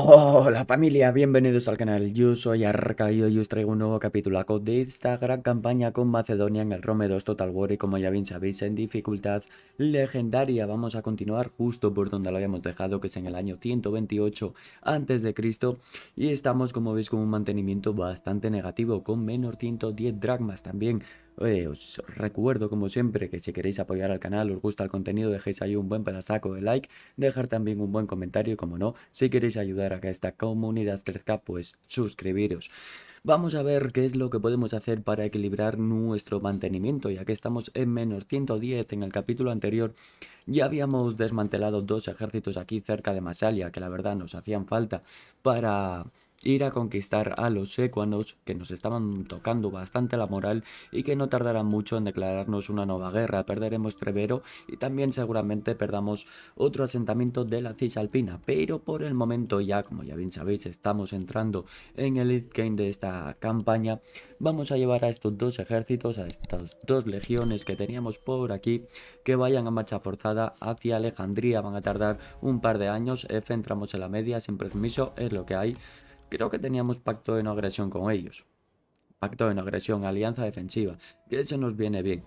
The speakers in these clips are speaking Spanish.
Hola familia, bienvenidos al canal. Yo soy Arca y hoy os traigo un nuevo capítulo de esta gran campaña con Macedonia en el Rome 2 Total War y como ya bien sabéis en dificultad legendaria. Vamos a continuar justo por donde lo habíamos dejado que es en el año 128 a.C. y estamos como veis con un mantenimiento bastante negativo con menos 110 dragmas también. Eh, os recuerdo como siempre que si queréis apoyar al canal, os gusta el contenido, dejéis ahí un buen pedazaco de like, dejar también un buen comentario como no, si queréis ayudar para que esta comunidad crezca, pues suscribiros. Vamos a ver qué es lo que podemos hacer para equilibrar nuestro mantenimiento, ya que estamos en menos 110 en el capítulo anterior. Ya habíamos desmantelado dos ejércitos aquí cerca de Masalia, que la verdad nos hacían falta para ir a conquistar a los secuanos que nos estaban tocando bastante la moral y que no tardarán mucho en declararnos una nueva guerra. Perderemos Trevero y también seguramente perdamos otro asentamiento de la Cisalpina, pero por el momento ya, como ya bien sabéis, estamos entrando en el lead game de esta campaña. Vamos a llevar a estos dos ejércitos, a estas dos legiones que teníamos por aquí, que vayan a marcha forzada hacia Alejandría. Van a tardar un par de años, F entramos en la media, sin permiso, es lo que hay. Creo que teníamos pacto de no agresión con ellos. Pacto de no agresión, alianza defensiva. Que eso nos viene bien.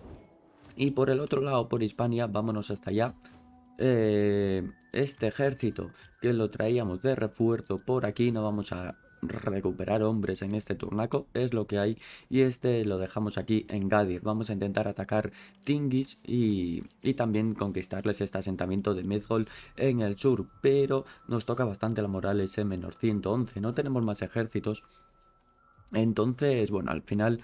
Y por el otro lado, por Hispania, vámonos hasta allá. Eh, este ejército que lo traíamos de refuerzo por aquí, no vamos a recuperar hombres en este turnaco es lo que hay y este lo dejamos aquí en Gadir. Vamos a intentar atacar Tingis y, y también conquistarles este asentamiento de Midgol en el sur, pero nos toca bastante la moral ese menor 111, no tenemos más ejércitos. Entonces, bueno, al final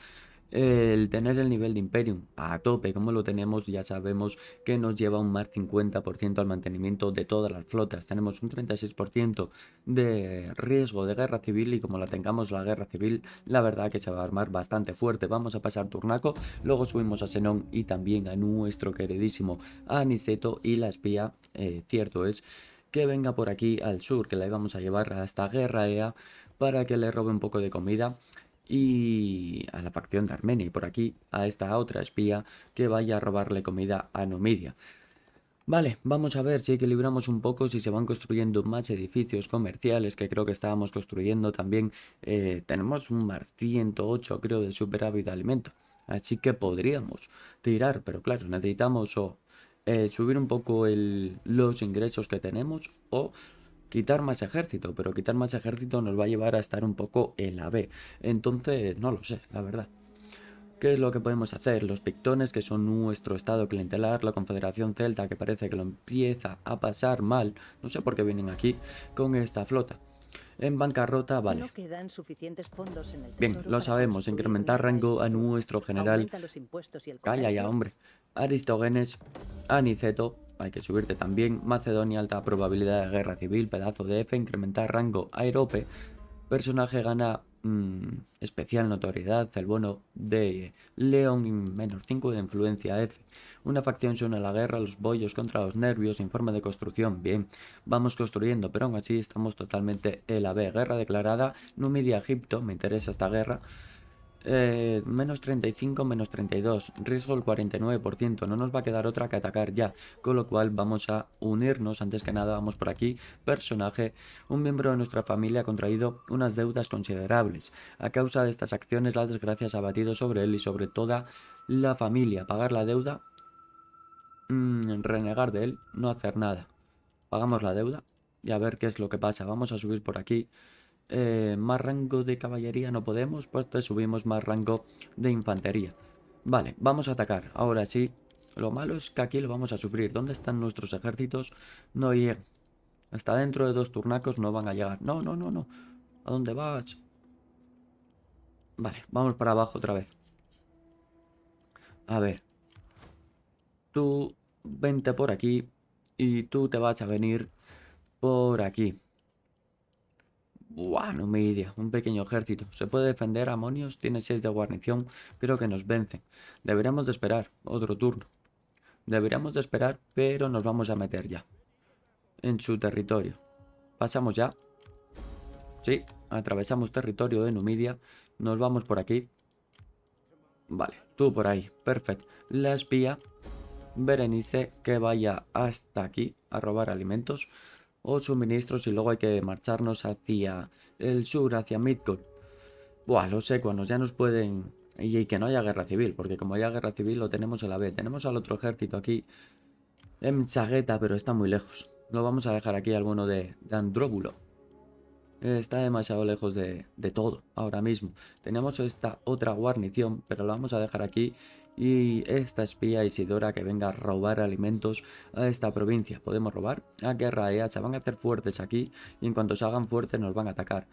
el tener el nivel de Imperium a tope como lo tenemos ya sabemos que nos lleva un más 50% al mantenimiento de todas las flotas tenemos un 36% de riesgo de guerra civil y como la tengamos la guerra civil la verdad que se va a armar bastante fuerte vamos a pasar Turnaco luego subimos a Senón y también a nuestro queridísimo Aniceto y la espía eh, cierto es que venga por aquí al sur que la íbamos a llevar hasta Ea. E para que le robe un poco de comida y a la facción de Armenia y por aquí a esta otra espía que vaya a robarle comida a Numidia. Vale, vamos a ver si equilibramos un poco, si se van construyendo más edificios comerciales, que creo que estábamos construyendo también. Eh, tenemos un mar 108, creo, de superávit de alimento. Así que podríamos tirar, pero claro, necesitamos o eh, subir un poco los ingresos que tenemos o quitar más ejército, pero quitar más ejército nos va a llevar a estar un poco en la B. Entonces, no lo sé, la verdad. ¿Qué es lo que podemos hacer? Los pictones, que son nuestro estado clientelar, la Confederación Celta, que parece que lo empieza a pasar mal, no sé por qué vienen aquí con esta flota. En bancarrota, vale. suficientes fondos Bien, lo sabemos, incrementar rango a nuestro general. Calla ya, hombre. Aristógenes, Aniceto, hay que subirte también. Macedonia, alta probabilidad de guerra civil, pedazo de F, incrementar rango aerope. Personaje gana mm, especial notoriedad, el bono de León menos 5 de influencia F. Una facción se une a la guerra, los bollos contra los nervios, informe de construcción, bien, vamos construyendo, pero aún así estamos totalmente en la Guerra declarada, Numidia, Egipto, me interesa esta guerra. Eh, menos 35, menos 32, riesgo el 49%, no nos va a quedar otra que atacar ya, con lo cual vamos a unirnos, antes que nada vamos por aquí, personaje, un miembro de nuestra familia ha contraído unas deudas considerables, a causa de estas acciones las desgracias se ha batido sobre él y sobre toda la familia, pagar la deuda, mm, renegar de él, no hacer nada, pagamos la deuda y a ver qué es lo que pasa, vamos a subir por aquí, eh, más rango de caballería no podemos, pues te subimos más rango de infantería. Vale, vamos a atacar. Ahora sí, lo malo es que aquí lo vamos a sufrir. ¿Dónde están nuestros ejércitos? No llegan. Hasta dentro de dos turnacos no van a llegar. No, no, no, no. ¿A dónde vas? Vale, vamos para abajo otra vez. A ver. Tú vente por aquí y tú te vas a venir por aquí. Buah, Numidia! Un pequeño ejército. Se puede defender. Amonios tiene 6 de guarnición. Creo que nos vence. Deberíamos de esperar. Otro turno. Deberíamos de esperar, pero nos vamos a meter ya. En su territorio. Pasamos ya. Sí, atravesamos territorio de Numidia. Nos vamos por aquí. Vale, tú por ahí. Perfecto. La espía Berenice que vaya hasta aquí a robar alimentos o suministros y luego hay que marcharnos hacia el sur, hacia Midgard. Buah, sé, ecuanos ya nos pueden... Y, que no haya guerra civil, porque como haya guerra civil lo tenemos a la vez. Tenemos al otro ejército aquí en Chagueta, pero está muy lejos. No vamos a dejar aquí alguno de, Andróbulo. Está demasiado lejos de, de todo ahora mismo. Tenemos esta otra guarnición, pero la vamos a dejar aquí y esta espía Isidora que venga a robar alimentos a esta provincia. Podemos robar a Guerra EA Se Van a hacer fuertes aquí y en cuanto se hagan fuertes nos van a atacar.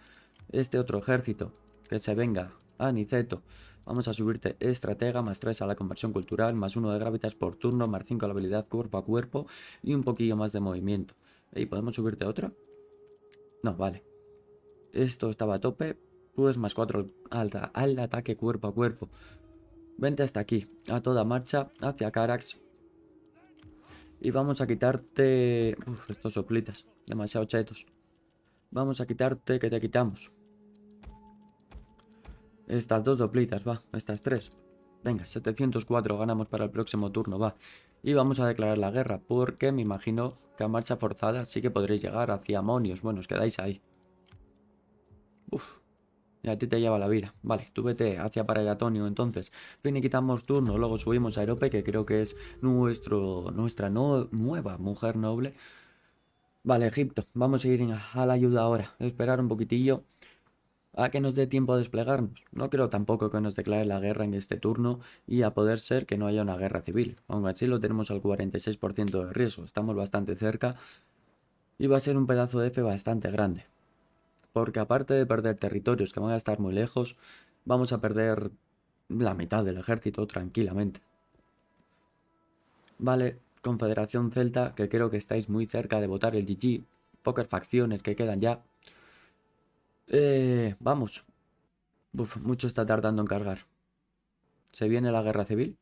Este otro ejército que se venga a Niceto. Vamos a subirte estratega, más 3 a la conversión cultural, más 1 de gravitas por turno, más 5 a la habilidad cuerpo a cuerpo y un poquillo más de movimiento. ¿Y podemos subirte otra? No, vale. Esto estaba a tope, pues más 4 al, al ataque cuerpo a cuerpo. Vente hasta aquí, a toda marcha, hacia Carax. Y vamos a quitarte... Uf, estos doplitas, demasiado chetos. Vamos a quitarte que te quitamos. Estas dos doplitas, va, estas tres. Venga, 704 ganamos para el próximo turno, va. Y vamos a declarar la guerra, porque me imagino que a marcha forzada sí que podréis llegar hacia Monios. Bueno, os quedáis ahí. Uf, y a ti te lleva la vida. Vale, tú vete hacia atónio, entonces. quitamos turno, luego subimos a Aerope, que creo que es nuestro, nuestra no, nueva mujer noble. Vale, Egipto, vamos a ir a la ayuda ahora. Esperar un poquitillo a que nos dé tiempo a desplegarnos. No creo tampoco que nos declare la guerra en este turno y a poder ser que no haya una guerra civil. Aunque así lo tenemos al 46% de riesgo, estamos bastante cerca y va a ser un pedazo de fe bastante grande porque aparte de perder territorios que van a estar muy lejos, vamos a perder la mitad del ejército tranquilamente. Vale, Confederación Celta, que creo que estáis muy cerca de votar el GG, pocas facciones que quedan ya. Eh, vamos. Uf, mucho está tardando en cargar. ¿Se viene la guerra civil?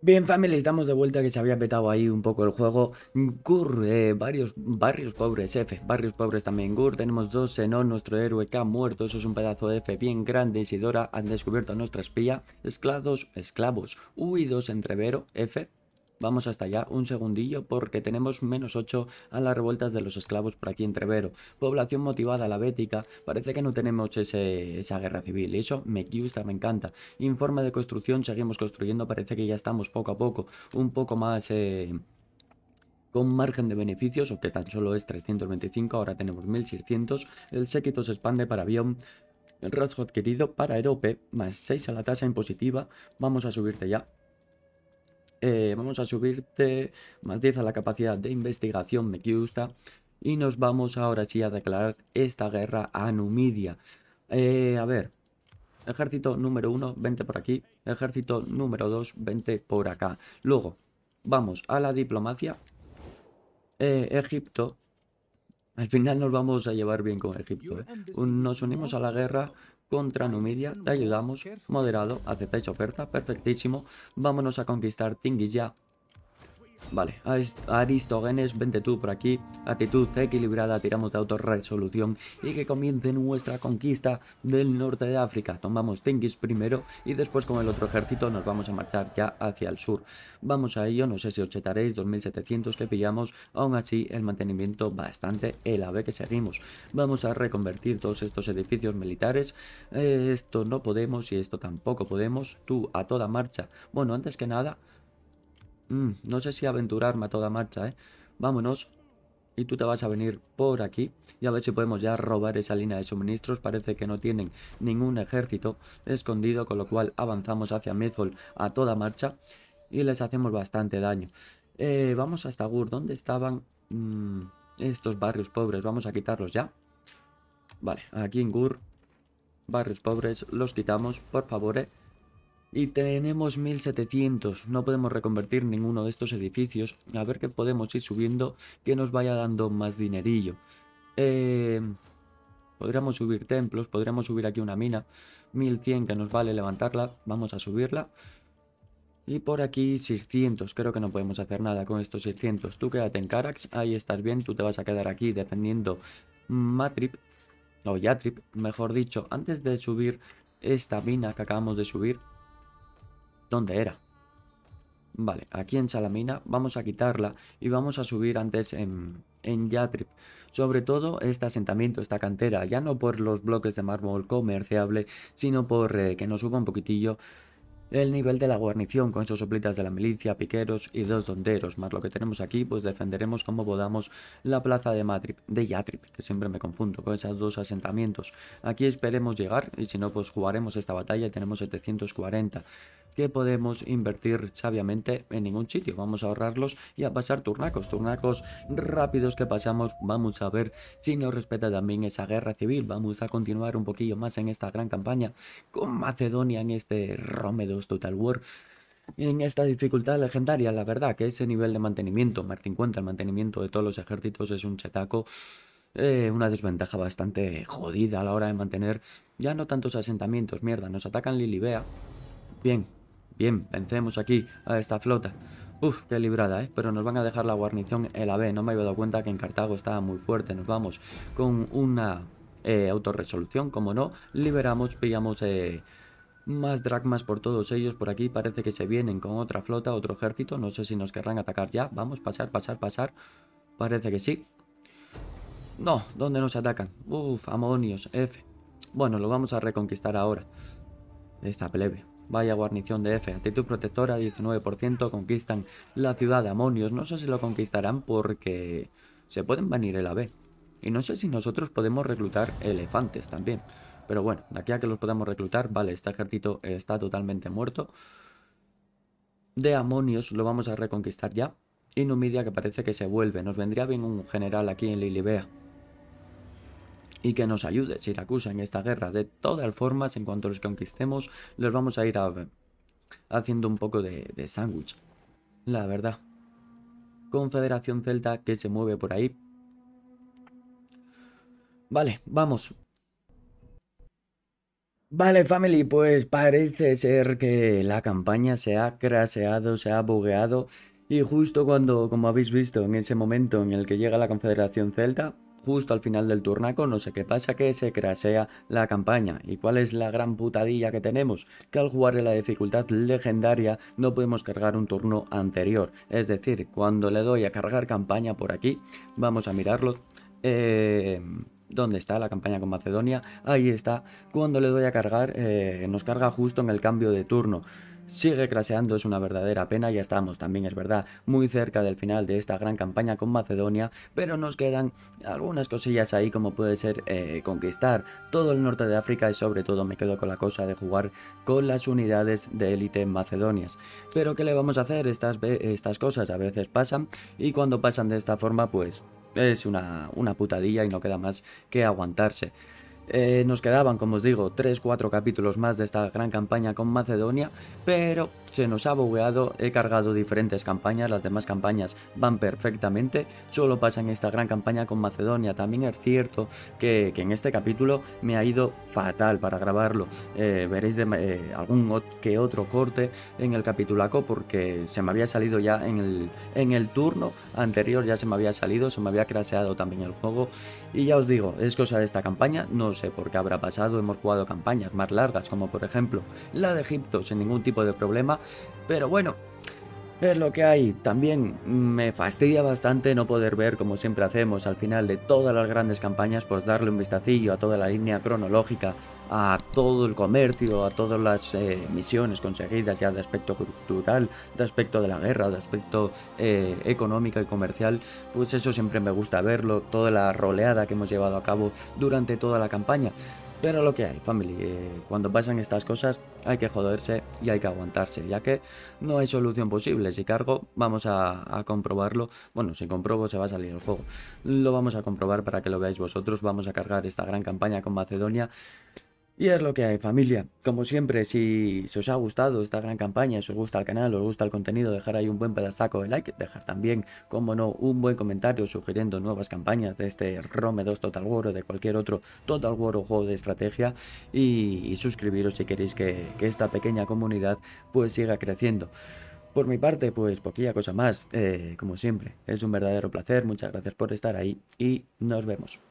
Bien, familia, damos de vuelta que se había petado ahí un poco el juego. Gur, varios barrios pobres, F, barrios pobres también. Gur, tenemos dos no nuestro héroe que ha muerto. Eso es un pedazo de F bien grande. Isidora han descubierto a nuestra espía. Esclavos, esclavos, huidos entre Vero, F. Vamos hasta allá un segundillo porque tenemos menos 8 a las revueltas de los esclavos por aquí en Trevero. Población motivada, la bética, parece que no tenemos esa guerra civil. Eso me gusta, me encanta. Informe de construcción, seguimos construyendo, parece que ya estamos poco a poco, un poco más... Eh, con margen de beneficios, aunque tan solo es 325, ahora tenemos 1600, el séquito se expande para avión, el rasgo adquirido para Erope, más 6 a la tasa impositiva, vamos a subirte ya, eh, vamos a subirte más 10 a la capacidad de investigación, me gusta. Y nos vamos ahora sí a declarar esta guerra a Numidia. Eh, a ver, ejército número 1, 20 por aquí. Ejército número 2, 20 por acá. Luego, vamos a la diplomacia. Eh, Egipto. Al final nos vamos a llevar bien con Egipto. Nos unimos a la guerra contra Numidia, te ayudamos, moderado, aceptáis oferta, perfectísimo, vámonos a conquistar ya. Vale, Aristogenes, vente tú por aquí. Actitud equilibrada, tiramos de autorresolución y que comience nuestra conquista del norte de África. Tomamos Tingis primero y después con el otro ejército nos vamos a marchar ya hacia el sur. Vamos a ello, no sé si os chetaréis, 2700 que pillamos, aún así el mantenimiento bastante el ave que seguimos. Vamos a reconvertir todos estos edificios militares. esto no podemos y esto tampoco podemos. Tú a toda marcha. Bueno, antes que nada... Mm, no sé si aventurarme a toda marcha, ¿eh? Vámonos. Y tú te vas a venir por aquí. Y a ver si podemos ya robar esa línea de suministros. Parece que no tienen ningún ejército escondido. Con lo cual avanzamos hacia Mezol a toda marcha. Y les hacemos bastante daño. Eh, vamos hasta Gur. ¿Dónde estaban mm, estos barrios pobres? Vamos a quitarlos ya. Vale, aquí en Gur. Barrios pobres. Los quitamos, por favor, eh. Y tenemos 1700, no podemos reconvertir ninguno de estos edificios, a ver qué podemos ir subiendo que nos vaya dando más dinerillo. Eh, podríamos subir templos, podríamos subir aquí una mina, 1100 que nos vale levantarla, vamos a subirla. Y por aquí 600, creo que no podemos hacer nada con estos 600. Tú quédate en Carax, ahí estás bien, tú te vas a quedar aquí dependiendo Matrip, o Yatrip, mejor dicho. Antes de subir esta mina que acabamos de subir, ¿Dónde era? Vale, aquí en Salamina vamos a quitarla y vamos a subir antes en, en Yatrip. Sobre todo este asentamiento, esta cantera, ya no por los bloques de mármol comerciable, sino por eh, que nos suba un poquitillo el nivel de la guarnición con esos soplitas de la milicia, piqueros y dos donderos. Más lo que tenemos aquí, pues defenderemos como podamos la plaza de, Matrip, de Yatrip, que siempre me confundo con esos dos asentamientos. Aquí esperemos llegar y si no, pues jugaremos esta batalla tenemos 740 que podemos invertir sabiamente en ningún sitio. Vamos a ahorrarlos y a pasar turnacos, turnacos rápidos que pasamos. Vamos a ver si nos respeta también esa guerra civil. Vamos a continuar un poquillo más en esta gran campaña con Macedonia en este Rome 2 Total War en esta dificultad legendaria, la verdad, que ese nivel de mantenimiento, más 50, el mantenimiento de todos los ejércitos es un chetaco, eh, una desventaja bastante jodida a la hora de mantener ya no tantos asentamientos, mierda, nos atacan Lilibea, bien, Bien, vencemos aquí a esta flota. Uf, qué librada, ¿eh? Pero nos van a dejar la guarnición el AB. No me había dado cuenta que en Cartago estaba muy fuerte. Nos vamos con una eh, autorresolución, como no. Liberamos, pillamos... Eh, más dracmas por todos ellos por aquí, parece que se vienen con otra flota, otro ejército, no sé si nos querrán atacar ya, vamos, pasar, pasar, pasar, parece que sí. No, ¿dónde nos atacan? Uf, amonios, F. Bueno, lo vamos a reconquistar ahora, esta plebe. Vaya guarnición de F, actitud protectora 19%, conquistan la ciudad de Amonios. No sé si lo conquistarán porque se pueden venir el AB. Y no sé si nosotros podemos reclutar elefantes también. Pero bueno, de aquí a que los podamos reclutar, vale, este ejército está totalmente muerto. De Amonios lo vamos a reconquistar ya. Y Numidia que parece que se vuelve. Nos vendría bien un general aquí en Lilibea y que nos ayude Siracusa en esta guerra. De todas formas, en cuanto los conquistemos, los vamos a ir haciendo un poco de, de sándwich. La verdad. Confederación Celta que se mueve por ahí. Vale, vamos. Vale, family, pues parece ser que la campaña se ha craseado, se ha bugueado. Y justo cuando, como habéis visto, en ese momento en el que llega la Confederación Celta, justo al final del turnaco, no sé qué pasa, que se crasea la campaña. ¿Y cuál es la gran putadilla que tenemos? Que al jugar la dificultad legendaria no podemos cargar un turno anterior. Es decir, cuando le doy a cargar campaña por aquí, vamos a mirarlo. Eh ¿Dónde está la campaña con Macedonia? Ahí está. Cuando le doy a cargar, eh, nos carga justo en el cambio de turno. Sigue craseando, es una verdadera pena, ya estamos, también es verdad, muy cerca del final de esta gran campaña con Macedonia, pero nos quedan algunas cosillas ahí como puede ser eh, conquistar todo el norte de África y sobre todo me quedo con la cosa de jugar con las unidades de élite macedonias. Pero ¿qué le vamos a hacer? Estas, estas cosas a veces pasan y cuando pasan de esta forma pues es una, putadilla y no queda más que aguantarse. Eh, nos quedaban, como os digo, 3-4 capítulos más de esta gran campaña con Macedonia, pero se nos ha bogueado, he cargado diferentes campañas, las demás campañas van perfectamente, solo pasa en esta gran campaña con Macedonia. También es cierto que, en este capítulo me ha ido fatal para grabarlo, eh, veréis eh, algún que otro corte en el capitulaco porque se me había salido ya en el, en el turno anterior, ya se me había salido, se me había craseado también el juego y ya os digo, es cosa de esta campaña, nos sé por qué habrá pasado, hemos jugado campañas más largas, como por ejemplo la de Egipto, sin ningún tipo de problema, pero bueno, es lo que hay. También me fastidia bastante no poder ver, como siempre hacemos, al final de todas las grandes campañas, pues darle un vistacillo a toda la línea cronológica, a todo el comercio, a todas las eh, misiones conseguidas ya de aspecto cultural, de aspecto de la guerra, de aspecto económica eh, económico y comercial. Pues eso siempre me gusta verlo, toda la roleada que hemos llevado a cabo durante toda la campaña. Pero lo que hay, family, eh, cuando pasan estas cosas hay que joderse y hay que aguantarse, ya que no hay solución posible. Si cargo, vamos a, comprobarlo. Bueno, si comprobo se va a salir el juego. Lo vamos a comprobar para que lo veáis vosotros. Vamos a cargar esta gran campaña con Macedonia. Y es lo que hay familia, como siempre si, os ha gustado esta gran campaña, si os gusta el canal, os gusta el contenido, dejar ahí un buen pedazaco de like, dejar también, como no, un buen comentario sugiriendo nuevas campañas de este Rome 2 Total War o de cualquier otro Total War o juego de estrategia y, suscribiros si queréis que, esta pequeña comunidad pues siga creciendo. Por mi parte, pues poquilla cosa más, eh, como siempre, es un verdadero placer, muchas gracias por estar ahí y nos vemos.